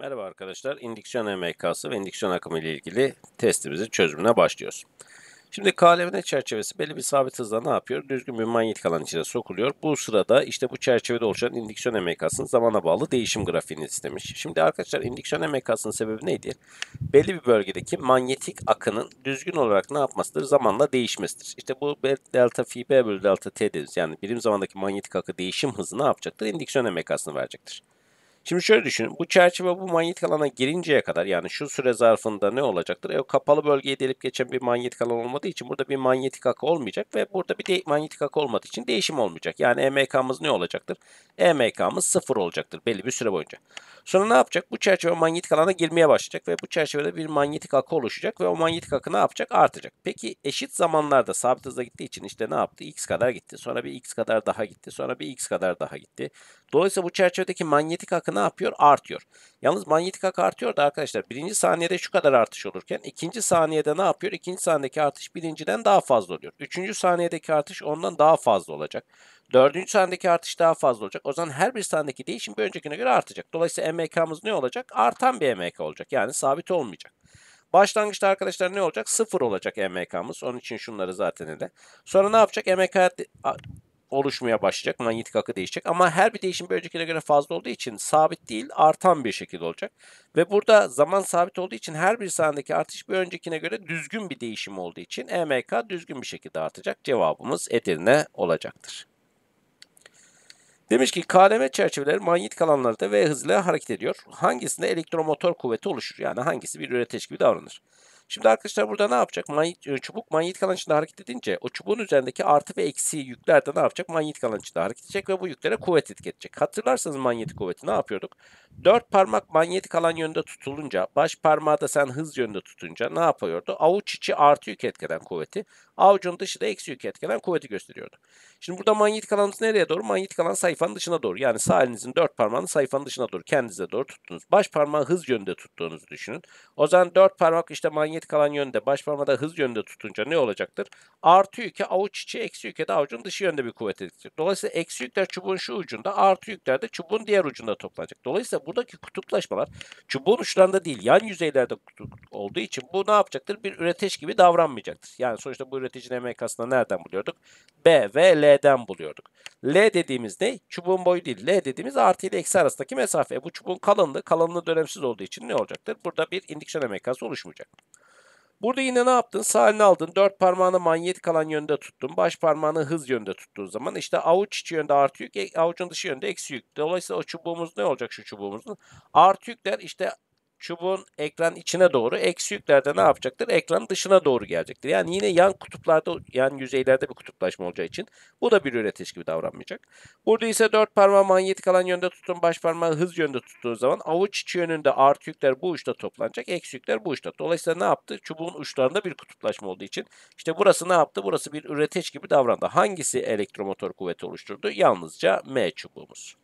Merhaba arkadaşlar, indüksiyon MK'sı ve indüksiyon akımı ile ilgili testimizi çözümüne başlıyoruz. Şimdi KLVN çerçevesi belli bir sabit hızla ne yapıyor? Düzgün bir manyetik alan içine sokuluyor. Bu sırada işte bu çerçevede oluşan indüksiyon MK'sının zamana bağlı değişim grafiğini istemiş. Şimdi arkadaşlar indüksiyon MK'sının sebebi neydi? Belli bir bölgedeki manyetik akının düzgün olarak ne yapmasıdır? Zamanla değişmesidir. İşte bu delta phi b bölü delta t dediğimiz yani birim zamandaki manyetik akı değişim hızı ne yapacaktır? İndüksiyon MK'sını verecektir. Şimdi şöyle düşünün. Bu çerçeve bu manyetik alana girinceye kadar yani şu süre zarfında ne olacaktır? E, kapalı bölgeyi delip geçen bir manyetik alan olmadığı için burada bir manyetik akı olmayacak ve burada bir de manyetik akı olmadığı için değişim olmayacak. Yani EMK'mız ne olacaktır? EMK'mız sıfır olacaktır belli bir süre boyunca. Sonra ne yapacak? Bu çerçeve manyetik alana girmeye başlayacak ve bu çerçevede bir manyetik akı oluşacak ve o manyetik akı ne yapacak? Artacak. Peki eşit zamanlarda sabit hızla gittiği için işte ne yaptı? X kadar gitti. Sonra bir X kadar daha gitti. Sonra bir X kadar daha gitti. Dolayısıyla bu çerçevedeki manyetik akının ne yapıyor? Artıyor. Yalnız manyetik hak artıyor da arkadaşlar birinci saniyede şu kadar artış olurken ikinci saniyede ne yapıyor? İkinci saniyedeki artış birinciden daha fazla oluyor. Üçüncü saniyedeki artış ondan daha fazla olacak. Dördüncü saniyedeki artış daha fazla olacak. O zaman her bir saniyedeki değişim bir öncekine göre artacak. Dolayısıyla MK'mız ne olacak? Artan bir MK olacak. Yani sabit olmayacak. Başlangıçta arkadaşlar ne olacak? Sıfır olacak MK'mız. Onun için şunları zaten ele. Sonra ne yapacak? MK oluşmaya başlayacak. Manyetik akı değişecek. Ama her bir değişim bir öncekine göre fazla olduğu için sabit değil artan bir şekilde olacak. Ve burada zaman sabit olduğu için her bir saniyedeki artış bir öncekine göre düzgün bir değişim olduğu için EMK düzgün bir şekilde artacak. Cevabımız Edirne olacaktır. Demiş ki KLM çerçeveleri manyetik alanlarda V hızla hareket ediyor. Hangisinde elektromotor kuvveti oluşur? Yani hangisi bir üreteç gibi davranır? Şimdi arkadaşlar burada ne yapacak? Manyet, e, çubuk manyetik alan içinde hareket edince o çubuğun üzerindeki artı ve eksi yüklerde ne yapacak? Manyetik alan içinde hareket edecek ve bu yüklere kuvvet etki edecek. Hatırlarsanız manyetik kuvveti ne yapıyorduk? Dört parmak manyetik alan yönünde tutulunca, baş parmağı da sen hız yönünde tutunca ne yapıyordu? Avuç içi artı yük etkeden kuvveti, avucun dışı da eksi yük etkeden kuvveti gösteriyordu. Şimdi burada manyetik alanımız nereye doğru? Manyetik alan sayfanın dışına doğru. Yani sağ elinizin dört parmağını sayfanın dışına doğru, kendinize doğru tuttunuz. Baş parmağı hız yönünde tuttuğunuzu düşünün. O zaman dört parmak işte manyetik alan yönünde, baş parmağı da hız yönünde tutunca ne olacaktır? Artı yüke avuç içi, eksi yüke de avucun dışı yönde bir kuvvet edecek. Dolayısıyla eksi yükler çubuğun şu ucunda, artı yükler de çubuğun diğer ucunda toplanacak. Dolayısıyla buradaki kutuplaşmalar çubuğun uçlarında değil yan yüzeylerde kutup olduğu için bu ne yapacaktır? Bir üretici gibi davranmayacaktır. Yani sonuçta bu üreticinin emek aslında nereden buluyorduk? B ve L'den buluyorduk. L dediğimiz ne? Çubuğun boyu değil. L dediğimiz artı ile eksi arasındaki mesafe. E, bu çubuğun kalınlığı, kalınlığı dönemsiz olduğu için ne olacaktır? Burada bir indüksiyon emek oluşmayacak. Burada yine ne yaptın? Sağ elini aldın. Dört parmağını manyet kalan yönde tuttun. Baş parmağını hız yönde tuttuğun zaman işte avuç içi yönde artı yük, e, avucun dışı yönde eksi yük. Dolayısıyla o çubuğumuz ne olacak şu çubuğumuzun? Artı yükler işte çubuğun ekran içine doğru eksi yüklerde ne yapacaktır? Ekran dışına doğru gelecektir. Yani yine yan kutuplarda yan yüzeylerde bir kutuplaşma olacağı için bu da bir üretiş gibi davranmayacak. Burada ise dört parmağı manyetik alan yönde tutun baş parmağı hız yönde tuttuğu zaman avuç içi yönünde artı yükler bu uçta toplanacak. Eksi yükler bu uçta. Dolayısıyla ne yaptı? Çubuğun uçlarında bir kutuplaşma olduğu için işte burası ne yaptı? Burası bir üretiş gibi davrandı. Hangisi elektromotor kuvveti oluşturdu? Yalnızca M çubuğumuz.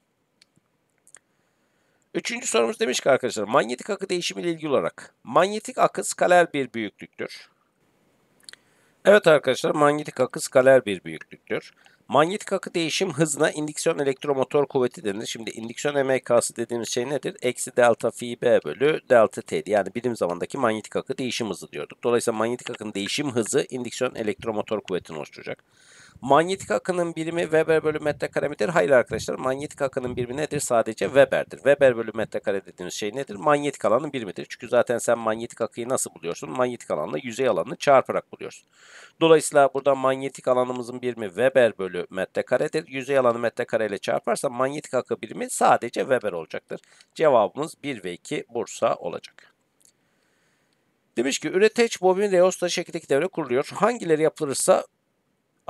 Üçüncü sorumuz demiş ki arkadaşlar manyetik akı değişimi ile ilgili olarak manyetik akı skaler bir büyüklüktür. Evet arkadaşlar manyetik akı skaler bir büyüklüktür. Manyetik akı değişim hızına indiksiyon elektromotor kuvveti denir. Şimdi indiksiyon MK'sı dediğimiz şey nedir? Eksi delta phi b bölü delta t yani bilim zamandaki manyetik akı değişim hızı diyorduk. Dolayısıyla manyetik akın değişim hızı indiksiyon elektromotor kuvvetini oluşturacak. Manyetik akının birimi Weber bölü metrekare midir? Hayır arkadaşlar. Manyetik akının birimi nedir? Sadece Weber'dir. Weber bölü metrekare dediğiniz şey nedir? Manyetik alanın birimidir. Çünkü zaten sen manyetik akıyı nasıl buluyorsun? Manyetik alanla yüzey alanını çarparak buluyorsun. Dolayısıyla burada manyetik alanımızın birimi Weber bölü metrekaredir. Yüzey alanı metrekare ile çarparsa manyetik akı birimi sadece Weber olacaktır. Cevabımız 1 ve 2 Bursa olacak. Demiş ki üreteç bobin reosla şeklindeki devre kuruluyor. Hangileri yapılırsa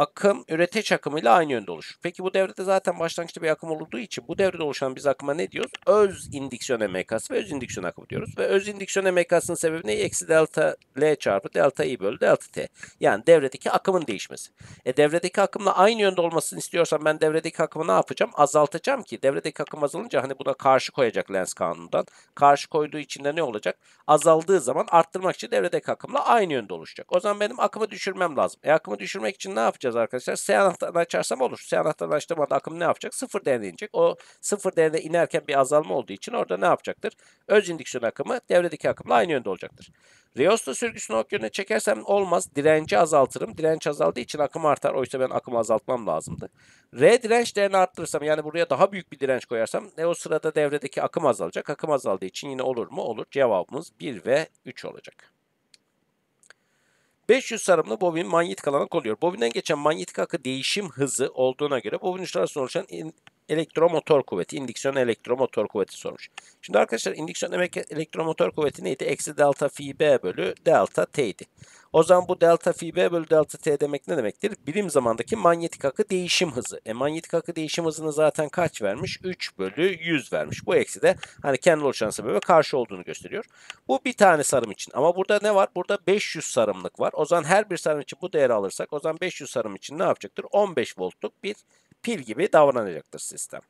akım üreteç akımı ile aynı yönde oluşur. Peki bu devrede zaten başlangıçta bir akım olduğu için bu devrede oluşan biz akıma ne diyoruz? Öz indiksiyon emekası ve öz indiksiyon akımı diyoruz. Ve öz indiksiyon emekasının sebebi ne? Eksi delta L çarpı delta I bölü delta T. Yani devredeki akımın değişmesi. E devredeki akımla aynı yönde olmasını istiyorsam ben devredeki akımı ne yapacağım? Azaltacağım ki devredeki akım azalınca hani buna karşı koyacak lens kanunundan. Karşı koyduğu için de ne olacak? Azaldığı zaman arttırmak için devredeki akımla aynı yönde oluşacak. O zaman benim akımı düşürmem lazım. E akımı düşürmek için ne yapacağız? yapacağız arkadaşlar? S anahtarını açarsam olur. S anahtarını açtığım anda akım ne yapacak? Sıfır değerine inecek. O sıfır değerine inerken bir azalma olduğu için orada ne yapacaktır? Öz indüksiyon akımı devredeki akımla aynı yönde olacaktır. Rheosta sürgüsünü ok yönüne çekersem olmaz. Direnci azaltırım. Direnç azaldığı için akım artar. Oysa ben akımı azaltmam lazımdı. R direnç değerini arttırırsam yani buraya daha büyük bir direnç koyarsam ne o sırada devredeki akım azalacak. Akım azaldığı için yine olur mu? Olur. Cevabımız 1 ve 3 olacak. 500 sarımlı bobin manyetik alana koyuyor. Bobinden geçen manyetik akı değişim hızı olduğuna göre bobin uçları arasında oluşan elektromotor kuvveti, indüksiyon elektromotor kuvveti sormuş. Şimdi arkadaşlar indüksiyon elektromotor kuvveti neydi? Eksi delta phi b bölü delta T idi. O zaman bu delta phi b bölü delta t demek ne demektir? Birim zamandaki manyetik akı değişim hızı. E manyetik akı değişim hızını zaten kaç vermiş? 3 bölü 100 vermiş. Bu eksi de hani kendi oluşan sebebe karşı olduğunu gösteriyor. Bu bir tane sarım için. Ama burada ne var? Burada 500 sarımlık var. O zaman her bir sarım için bu değeri alırsak o zaman 500 sarım için ne yapacaktır? 15 voltluk bir pil gibi davranacaktır sistem.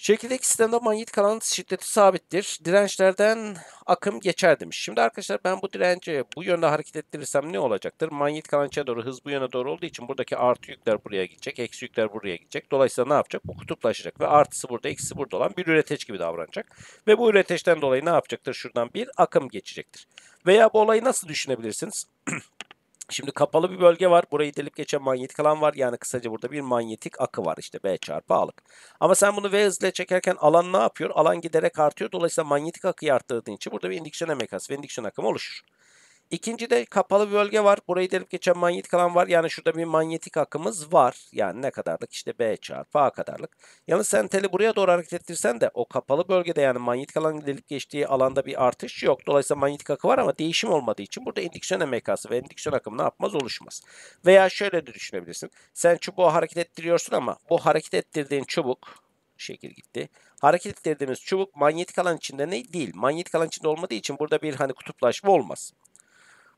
Şekildeki sistemde manyet alan şiddeti sabittir. Dirençlerden akım geçer demiş. Şimdi arkadaşlar ben bu direnci bu yönde hareket ettirirsem ne olacaktır? Manyet alan doğru hız bu yöne doğru olduğu için buradaki artı yükler buraya gidecek. Eksi yükler buraya gidecek. Dolayısıyla ne yapacak? Bu kutuplaşacak ve artısı burada eksi burada olan bir üreteç gibi davranacak. Ve bu üreteçten dolayı ne yapacaktır? Şuradan bir akım geçecektir. Veya bu olayı nasıl düşünebilirsiniz? Şimdi kapalı bir bölge var. Burayı delip geçen manyetik alan var. Yani kısaca burada bir manyetik akı var. işte B çarpı alık. Ama sen bunu V hızıyla çekerken alan ne yapıyor? Alan giderek artıyor. Dolayısıyla manyetik akıyı arttırdığın için burada bir indüksiyon emek ve indüksiyon akımı oluşur. İkinci de kapalı bölge var. Burayı delip geçen manyetik alan var. Yani şurada bir manyetik akımız var. Yani ne kadarlık? İşte B çarpı A kadarlık. Yalnız sen teli buraya doğru hareket ettirsen de o kapalı bölgede yani manyetik alan delip geçtiği alanda bir artış yok. Dolayısıyla manyetik akı var ama değişim olmadığı için burada indüksiyon emekası ve indüksiyon akımı ne yapmaz? Oluşmaz. Veya şöyle de düşünebilirsin. Sen çubuğu hareket ettiriyorsun ama bu hareket ettirdiğin çubuk şekil gitti. Hareket ettirdiğimiz çubuk manyetik alan içinde ne? Değil. Manyetik alan içinde olmadığı için burada bir hani kutuplaşma olmaz.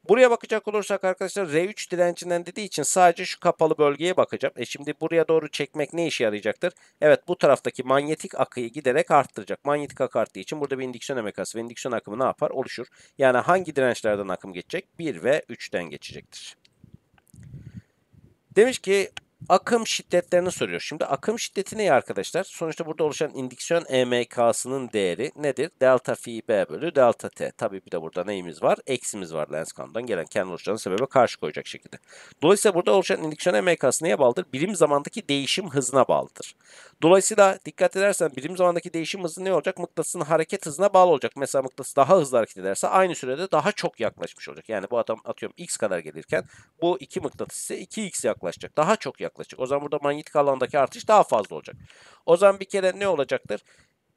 Buraya bakacak olursak arkadaşlar R3 direncinden dediği için sadece şu kapalı bölgeye bakacağım. E şimdi buraya doğru çekmek ne işe yarayacaktır? Evet bu taraftaki manyetik akıyı giderek arttıracak. Manyetik akı arttığı için burada bir indüksiyon emekası ve indüksiyon akımı ne yapar? Oluşur. Yani hangi dirençlerden akım geçecek? 1 ve 3'ten geçecektir. Demiş ki akım şiddetlerini soruyor. Şimdi akım şiddeti ne arkadaşlar? Sonuçta burada oluşan indiksiyon EMK'sının değeri nedir? Delta phi B bölü delta T. Tabii bir de burada neyimiz var? Eksimiz var lens kanundan gelen kendi oluşan sebebe karşı koyacak şekilde. Dolayısıyla burada oluşan indiksiyon EMK'sı neye bağlıdır? Birim zamandaki değişim hızına bağlıdır. Dolayısıyla dikkat edersen birim zamandaki değişim hızı ne olacak? Mıknatısın hareket hızına bağlı olacak. Mesela mıknatıs daha hızlı hareket ederse aynı sürede daha çok yaklaşmış olacak. Yani bu adam atıyorum x kadar gelirken bu iki mıknatıs ise 2x yaklaşacak. Daha çok yaklaşacak yaklaşık. O zaman burada manyetik alandaki artış daha fazla olacak. O zaman bir kere ne olacaktır?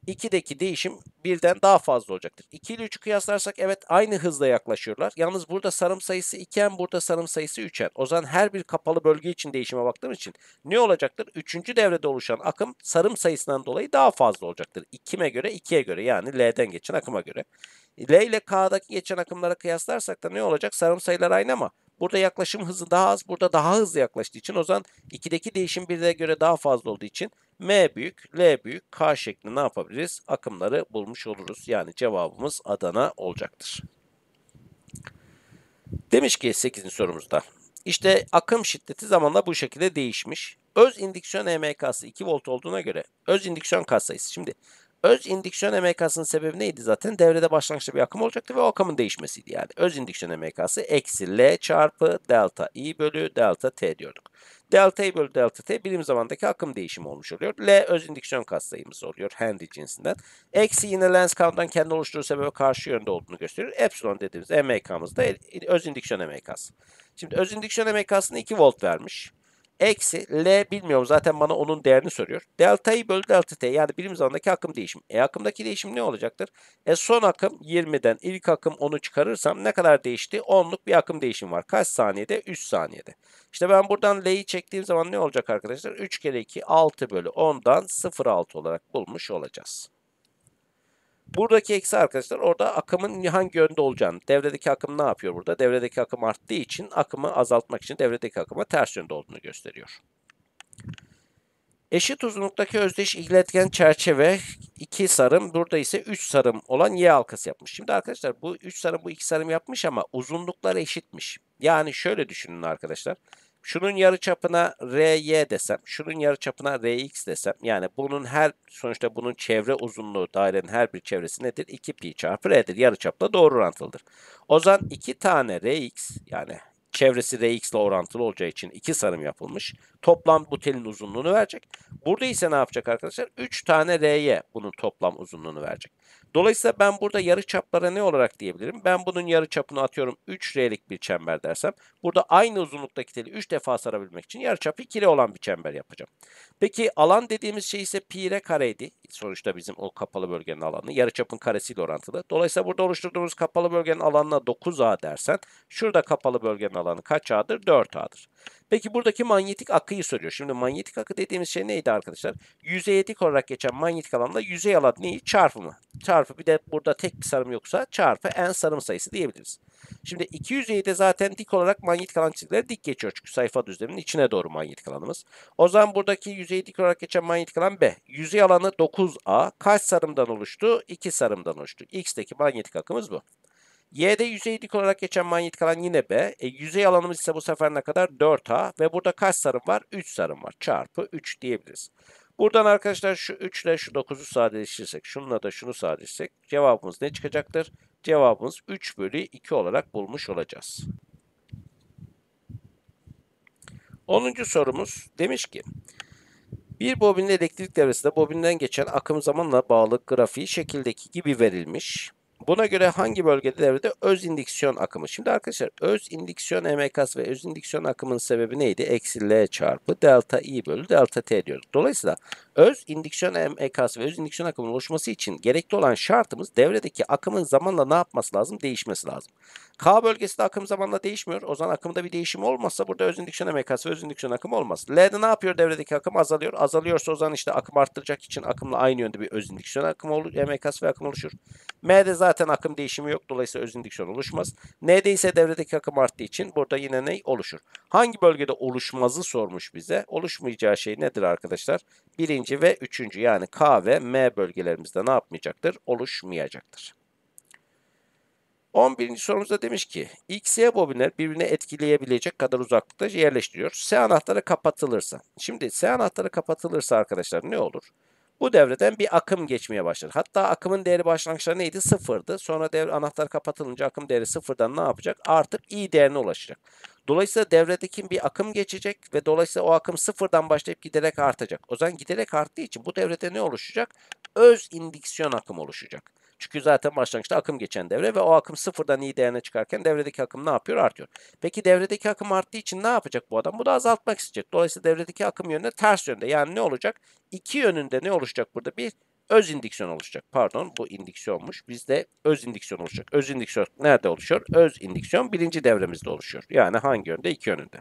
2'deki değişim birden daha fazla olacaktır. 2 ile 3'ü kıyaslarsak evet aynı hızla yaklaşıyorlar. Yalnız burada sarım sayısı 2'en burada sarım sayısı 3'en. O zaman her bir kapalı bölge için değişime baktığım için ne olacaktır? 3. devrede oluşan akım sarım sayısından dolayı daha fazla olacaktır. 2'me göre 2'ye göre yani L'den geçen akıma göre. L ile K'daki geçen akımlara kıyaslarsak da ne olacak? Sarım sayılar aynı ama Burada yaklaşım hızı daha az, burada daha hızlı yaklaştığı için o zaman 2'deki değişim 1'e göre daha fazla olduğu için M büyük, L büyük, K şeklinde ne yapabiliriz? Akımları bulmuş oluruz. Yani cevabımız Adana olacaktır. Demiş ki 8. sorumuzda. İşte akım şiddeti zamanla bu şekilde değişmiş. Öz indüksiyon EMK'sı 2 volt olduğuna göre öz indüksiyon katsayısı. Şimdi Öz indiksiyon MK'sının sebebi neydi zaten? Devrede başlangıçta bir akım olacaktı ve o akımın değişmesiydi yani. Öz indiksiyon MK'sı eksi L çarpı delta I bölü delta T diyorduk. Delta I bölü delta T birim zamandaki akım değişimi olmuş oluyor. L öz indiksiyon katsayımız oluyor Henry cinsinden. Eksi yine lens count'tan kendi oluşturduğu sebebe karşı yönde olduğunu gösteriyor. Epsilon dediğimiz MK'mız da öz indiksiyon MK'sı. Şimdi öz indiksiyon MK'sını 2 volt vermiş. Eksi L bilmiyorum zaten bana onun değerini soruyor. Delta'yı bölü delta T yani birim zamandaki akım değişim. E akımdaki değişim ne olacaktır? E son akım 20'den ilk akım 10'u çıkarırsam ne kadar değişti? 10'luk bir akım değişim var. Kaç saniyede? 3 saniyede. İşte ben buradan L'yi çektiğim zaman ne olacak arkadaşlar? 3 kere 2 6 bölü 10'dan 0,6 olarak bulmuş olacağız. Buradaki eksi arkadaşlar orada akımın hangi yönde olacağını, devredeki akım ne yapıyor burada? Devredeki akım arttığı için akımı azaltmak için devredeki akıma ters yönde olduğunu gösteriyor. Eşit uzunluktaki özdeş iletken çerçeve 2 sarım, burada ise 3 sarım olan Y halkası yapmış. Şimdi arkadaşlar bu 3 sarım bu 2 sarım yapmış ama uzunluklar eşitmiş. Yani şöyle düşünün arkadaşlar. Arkadaşlar. Şunun yarı çapına RY desem, şunun yarı çapına RX desem yani bunun her sonuçta bunun çevre uzunluğu dairenin her bir çevresi nedir? 2 pi çarpı R'dir. çapla doğru orantılıdır. O zaman 2 tane RX yani çevresi RX ile orantılı olacağı için 2 sarım yapılmış. Toplam bu telin uzunluğunu verecek. Burada ise ne yapacak arkadaşlar? 3 tane ry, bunun toplam uzunluğunu verecek. Dolayısıyla ben burada yarı çaplara ne olarak diyebilirim? Ben bunun yarı çapını atıyorum 3R'lik bir çember dersem. Burada aynı uzunluktaki teli 3 defa sarabilmek için yarı çapı 2R olan bir çember yapacağım. Peki alan dediğimiz şey ise pi R kareydi. Sonuçta bizim o kapalı bölgenin alanı. Yarı çapın karesiyle orantılı. Dolayısıyla burada oluşturduğumuz kapalı bölgenin alanına 9A dersen şurada kapalı bölgenin alanı kaç A'dır? 4A'dır. Peki buradaki manyetik akıyı soruyor. Şimdi manyetik akı dediğimiz şey neydi arkadaşlar? Yüzeydik olarak geçen manyetik alanla yüzey alan neyi? Çarpımı. Çarpı bir de burada tek bir sarım yoksa çarpı en sarım sayısı diyebiliriz. Şimdi iki yüzeyde zaten dik olarak manyetik alan çizgileri dik geçiyor. Çünkü sayfa düzleminin içine doğru manyetik alanımız. O zaman buradaki yüzey dik olarak geçen manyetik alan B. Yüzey alanı 9A. Kaç sarımdan oluştu? 2 sarımdan oluştu. X'teki manyetik akımız bu. Y'de yüzey dik olarak geçen manyet kalan yine B. E, yüzey alanımız ise bu sefer ne kadar? 4A. Ve burada kaç sarım var? 3 sarım var. Çarpı 3 diyebiliriz. Buradan arkadaşlar şu 3 ile şu 9'u sadeleştirirsek, şununla da şunu sadeleştirsek, cevabımız ne çıkacaktır? Cevabımız 3 bölü 2 olarak bulmuş olacağız. 10. sorumuz demiş ki bir bobinli elektrik devresinde bobinden geçen akım zamanla bağlı grafiği şekildeki gibi verilmiş. Buna göre hangi bölgede devrede öz indiksiyon akımı? Şimdi arkadaşlar öz indiksiyon emekas ve öz indiksiyon akımının sebebi neydi? Eksi L çarpı delta I bölü delta T diyoruz. Dolayısıyla öz indiksiyon emekas ve öz indiksiyon akımının oluşması için gerekli olan şartımız devredeki akımın zamanla ne yapması lazım? Değişmesi lazım. K bölgesinde akım zamanla değişmiyor. O zaman akımda bir değişim olmazsa burada öz indiksiyon emekas ve öz indiksiyon akımı olmaz. L'de ne yapıyor? Devredeki akım azalıyor. Azalıyorsa o zaman işte akım arttıracak için akımla aynı yönde bir öz indiksiyon akımı olur. Emekas ve akım oluşur. M'de zaten Zaten akım değişimi yok. Dolayısıyla öz indiksiyon oluşmaz. N'de ise devredeki akım arttığı için burada yine ne oluşur? Hangi bölgede oluşmazı sormuş bize. Oluşmayacağı şey nedir arkadaşlar? Birinci ve üçüncü yani K ve M bölgelerimizde ne yapmayacaktır? Oluşmayacaktır. 11. sorumuzda demiş ki XY bobinler birbirini etkileyebilecek kadar uzaklıkta yerleştiriyor. S anahtarı kapatılırsa. Şimdi S anahtarı kapatılırsa arkadaşlar ne olur? Bu devreden bir akım geçmeye başlar. Hatta akımın değeri başlangıçta neydi? Sıfırdı. Sonra devre anahtar kapatılınca akım değeri sıfırdan ne yapacak? Artıp i değerine ulaşacak. Dolayısıyla devredeki bir akım geçecek ve dolayısıyla o akım sıfırdan başlayıp giderek artacak. O zaman giderek arttığı için bu devrede ne oluşacak? Öz indiksiyon akımı oluşacak. Çünkü zaten başlangıçta akım geçen devre ve o akım sıfırdan iyi değerine çıkarken devredeki akım ne yapıyor? Artıyor. Peki devredeki akım arttığı için ne yapacak bu adam? Bu da azaltmak isteyecek. Dolayısıyla devredeki akım yönüne ters yönde. Yani ne olacak? İki yönünde ne oluşacak burada? Bir öz indiksiyon oluşacak. Pardon bu indiksiyonmuş. Bizde öz indiksiyon oluşacak. Öz indiksiyon nerede oluşuyor? Öz indiksiyon birinci devremizde oluşuyor. Yani hangi yönde? İki yönünde.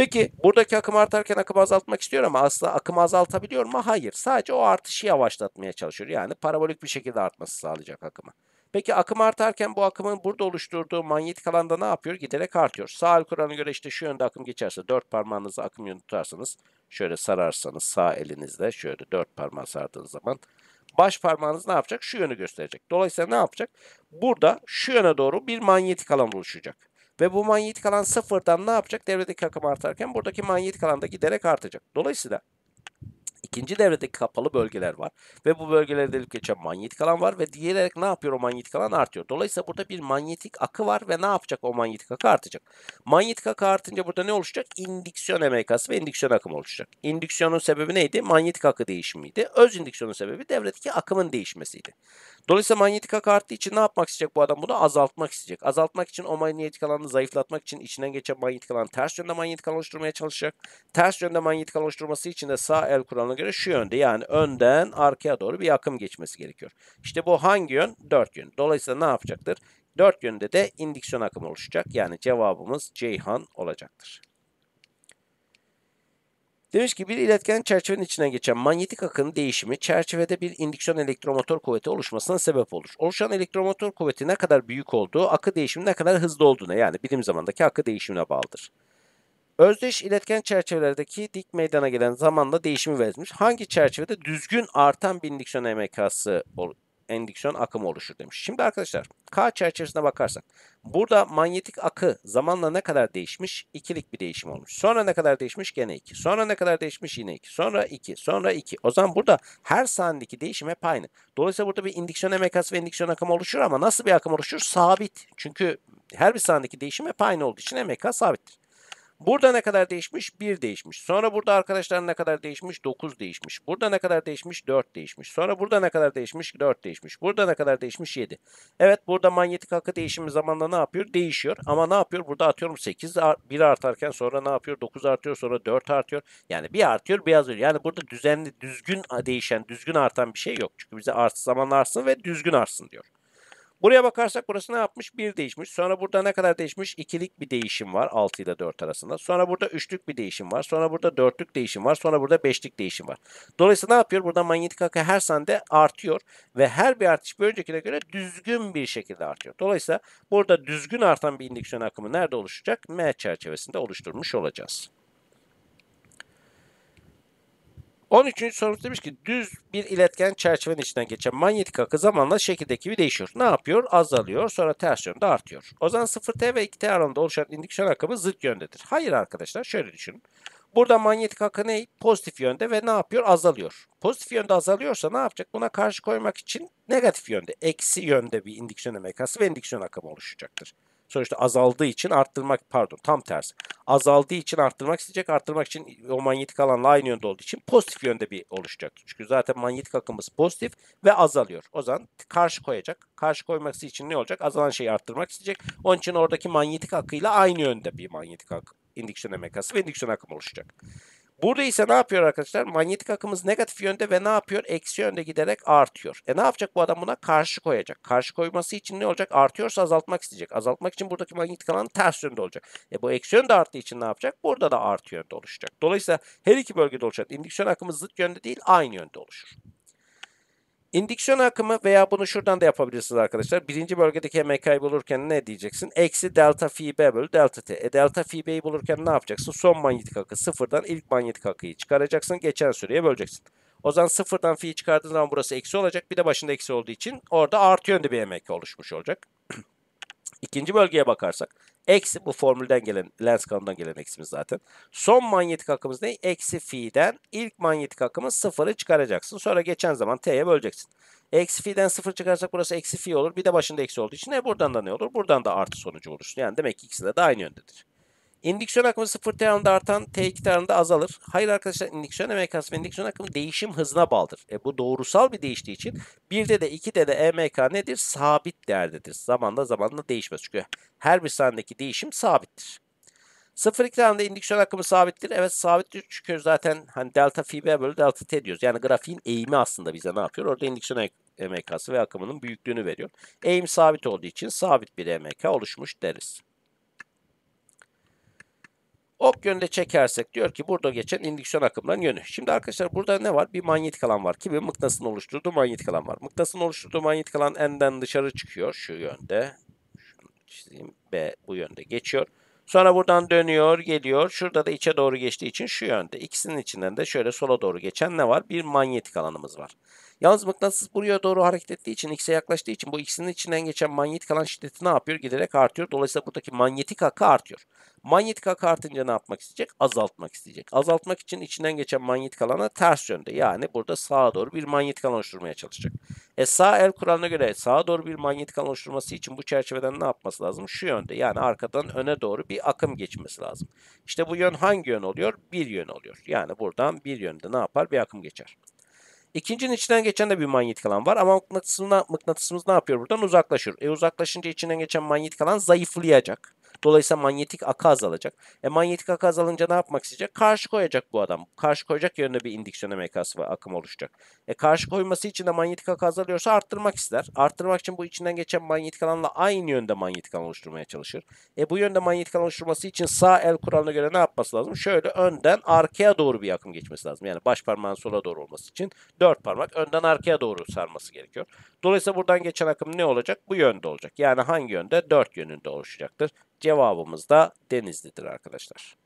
Peki buradaki akım artarken akımı azaltmak istiyor ama aslında akımı azaltabiliyor mu? Hayır. Sadece o artışı yavaşlatmaya çalışıyor. Yani parabolik bir şekilde artması sağlayacak akımı. Peki akım artarken bu akımın burada oluşturduğu manyetik alanda ne yapıyor? Giderek artıyor. Sağ el kuralına göre işte şu yönde akım geçerse dört parmağınızı akım yönü tutarsanız şöyle sararsanız sağ elinizle şöyle dört parmağı sardığınız zaman baş parmağınız ne yapacak? Şu yönü gösterecek. Dolayısıyla ne yapacak? Burada şu yöne doğru bir manyetik alan oluşacak. Ve bu manyetik alan sıfırdan ne yapacak? Devredeki akım artarken buradaki manyetik alan da giderek artacak. Dolayısıyla İkinci devredeki kapalı bölgeler var ve bu bölgelerde delip geçen manyetik alan var ve diyerek ne yapıyor o manyetik alan artıyor. Dolayısıyla burada bir manyetik akı var ve ne yapacak o manyetik akı artacak. Manyetik akı artınca burada ne oluşacak? İndüksiyon emekası ve indüksiyon akımı oluşacak. İndüksiyonun sebebi neydi? Manyetik akı değişimiydi. Öz indüksiyonun sebebi devredeki akımın değişmesiydi. Dolayısıyla manyetik akı arttığı için ne yapmak isteyecek bu adam? Bunu azaltmak isteyecek. Azaltmak için o manyetik alanı zayıflatmak için içinden geçen manyetik alan ters yönde manyetik alan oluşturmaya çalışacak. Ters yönde manyetik alan oluşturması için de sağ el kuralı kuralına göre şu yönde yani önden arkaya doğru bir akım geçmesi gerekiyor. İşte bu hangi yön? Dört yön. Dolayısıyla ne yapacaktır? Dört yönde de indüksiyon akımı oluşacak. Yani cevabımız Ceyhan olacaktır. Demiş ki bir iletken çerçevenin içine geçen manyetik akın değişimi çerçevede bir indüksiyon elektromotor kuvveti oluşmasına sebep olur. Oluşan elektromotor kuvveti ne kadar büyük olduğu akı değişimi ne kadar hızlı olduğuna yani bilim zamandaki akı değişimine bağlıdır. Özdeş iletken çerçevelerdeki dik meydana gelen zamanla değişimi vermiş. Hangi çerçevede düzgün artan bir indiksiyon emekası endiksiyon akımı oluşur demiş. Şimdi arkadaşlar K çerçevesine bakarsak burada manyetik akı zamanla ne kadar değişmiş? İkilik bir değişim olmuş. Sonra ne kadar değişmiş? Gene 2. Sonra ne kadar değişmiş? Yine 2. Sonra 2. Sonra 2. O zaman burada her saniyedeki değişim hep aynı. Dolayısıyla burada bir indiksiyon emekası ve indiksiyon akımı oluşur ama nasıl bir akım oluşur? Sabit. Çünkü her bir saniyedeki değişim hep aynı olduğu için emeka sabittir. Burada ne kadar değişmiş? 1 değişmiş. Sonra burada arkadaşlar ne kadar değişmiş? 9 değişmiş. Burada ne kadar değişmiş? 4 değişmiş. Sonra burada ne kadar değişmiş? 4 değişmiş. Burada ne kadar değişmiş? 7. Evet burada manyetik akı değişimi zamanla ne yapıyor? Değişiyor. Ama ne yapıyor? Burada atıyorum 8 1 artarken sonra ne yapıyor? 9 artıyor sonra 4 artıyor. Yani bir artıyor bir azalıyor. Yani burada düzenli düzgün değişen düzgün artan bir şey yok. Çünkü bize artı zaman artsın ve düzgün artsın diyor. Buraya bakarsak burası ne yapmış? 1 değişmiş. Sonra burada ne kadar değişmiş? İkilik bir değişim var 6 ile 4 arasında. Sonra burada üçlük bir değişim var. Sonra burada dörtlük değişim var. Sonra burada beşlik değişim var. Dolayısıyla ne yapıyor? Burada manyetik akı her saniye artıyor ve her bir artış bir öncekine göre düzgün bir şekilde artıyor. Dolayısıyla burada düzgün artan bir indüksiyon akımı nerede oluşacak? M çerçevesinde oluşturmuş olacağız. 13. sorumuz demiş ki düz bir iletken çerçevenin içinden geçen manyetik akı zamanla şekildeki gibi değişiyor. Ne yapıyor? Azalıyor sonra ters yönde artıyor. O zaman 0T ve 2T aralığında oluşan indüksiyon akımı zıt yöndedir. Hayır arkadaşlar şöyle düşünün. Burada manyetik akı ne? Pozitif yönde ve ne yapıyor? Azalıyor. Pozitif yönde azalıyorsa ne yapacak? Buna karşı koymak için negatif yönde, eksi yönde bir indüksiyon emekası ve indüksiyon akımı oluşacaktır sonuçta azaldığı için arttırmak pardon tam tersi. Azaldığı için arttırmak isteyecek. Arttırmak için o manyetik alanla aynı yönde olduğu için pozitif yönde bir oluşacak. Çünkü zaten manyetik akımımız pozitif ve azalıyor. O zaman karşı koyacak. Karşı koyması için ne olacak? Azalan şeyi arttırmak isteyecek. Onun için oradaki manyetik akıyla aynı yönde bir manyetik akı indüksiyon emekası ve indüksiyon akım oluşacak. Burada ise ne yapıyor arkadaşlar? Manyetik akımız negatif yönde ve ne yapıyor? Eksi yönde giderek artıyor. E ne yapacak bu adam buna? Karşı koyacak. Karşı koyması için ne olacak? Artıyorsa azaltmak isteyecek. Azaltmak için buradaki manyetik alan ters yönde olacak. E bu eksi yönde arttığı için ne yapacak? Burada da artı yönde oluşacak. Dolayısıyla her iki bölgede oluşan indüksiyon akımı zıt yönde değil aynı yönde oluşur. İndiksiyon akımı veya bunu şuradan da yapabilirsiniz arkadaşlar. Birinci bölgedeki MK'yı bulurken ne diyeceksin? Eksi delta phi b bölü delta t. E delta phi b'yi bulurken ne yapacaksın? Son manyetik akı sıfırdan ilk manyetik akıyı çıkaracaksın. Geçen süreye böleceksin. O zaman sıfırdan phi çıkardığın zaman burası eksi olacak. Bir de başında eksi olduğu için orada artı yönde bir emek oluşmuş olacak. İkinci bölgeye bakarsak Eksi bu formülden gelen lens kanundan gelen eksimiz zaten. Son manyetik akımız ne? Eksi fi'den ilk manyetik akımı sıfırı çıkaracaksın. Sonra geçen zaman t'ye böleceksin. Eksi fi'den sıfır çıkarsak burası eksi fi olur. Bir de başında eksi olduğu için ne buradan da ne olur? Buradan da artı sonucu olursun. Yani demek ki ikisi de, de aynı yöndedir. İndüksiyon akımı 0 T anında artan T2 T anında azalır. Hayır arkadaşlar indüksiyon EMK'sı kasım indüksiyon akımı değişim hızına bağlıdır. E, bu doğrusal bir değiştiği için 1'de de 2'de de EMK e nedir? Sabit değerdedir. Zamanla zamanla değişmez. Çünkü her bir saniyedeki değişim sabittir. 0 T anında indüksiyon akımı sabittir. Evet sabittir çünkü zaten hani delta phi b bölü delta t diyoruz. Yani grafiğin eğimi aslında bize ne yapıyor? Orada indüksiyon EMK'sı e ve akımının büyüklüğünü veriyor. Eğim sabit olduğu için sabit bir EMK oluşmuş deriz. Ok yönde çekersek diyor ki burada geçen indüksiyon akımların yönü. Şimdi arkadaşlar burada ne var? Bir manyetik alan var. Kimi? Mıknatısın oluşturduğu manyetik alan var. Mıknatısın oluşturduğu manyetik alan N'den dışarı çıkıyor şu yönde. Şunu çizeyim. B bu yönde geçiyor. Sonra buradan dönüyor, geliyor. Şurada da içe doğru geçtiği için şu yönde. İkisinin içinden de şöyle sola doğru geçen ne var? Bir manyetik alanımız var. Yalnız mıknatıs buraya doğru hareket ettiği için, X'e yaklaştığı için bu ikisinin içinden geçen manyetik alan şiddeti ne yapıyor? Giderek artıyor. Dolayısıyla buradaki manyetik akı artıyor. Manyetik hak artınca ne yapmak isteyecek? Azaltmak isteyecek. Azaltmak için içinden geçen manyetik alana ters yönde. Yani burada sağa doğru bir manyetik alan oluşturmaya çalışacak. E sağ el kuralına göre sağa doğru bir manyetik alan oluşturması için bu çerçeveden ne yapması lazım? Şu yönde yani arkadan öne doğru bir akım geçmesi lazım. İşte bu yön hangi yön oluyor? Bir yön oluyor. Yani buradan bir yönde ne yapar? Bir akım geçer. İkincinin içinden geçen de bir manyetik alan var ama mıknatısımız ne yapıyor buradan? Uzaklaşır. E uzaklaşınca içinden geçen manyetik alan zayıflayacak. Dolayısıyla manyetik akı azalacak. E manyetik akı azalınca ne yapmak isteyecek? Karşı koyacak bu adam. Karşı koyacak yönde bir indiksiyon emekası ve akım oluşacak. E karşı koyması için de manyetik akı azalıyorsa arttırmak ister. Arttırmak için bu içinden geçen manyetik alanla aynı yönde manyetik alan oluşturmaya çalışır. E bu yönde manyetik alan oluşturması için sağ el kuralına göre ne yapması lazım? Şöyle önden arkaya doğru bir akım geçmesi lazım. Yani baş parmağın sola doğru olması için dört parmak önden arkaya doğru sarması gerekiyor. Dolayısıyla buradan geçen akım ne olacak? Bu yönde olacak. Yani hangi yönde? Dört yönünde oluşacaktır. Cevabımız da Denizli'dir arkadaşlar.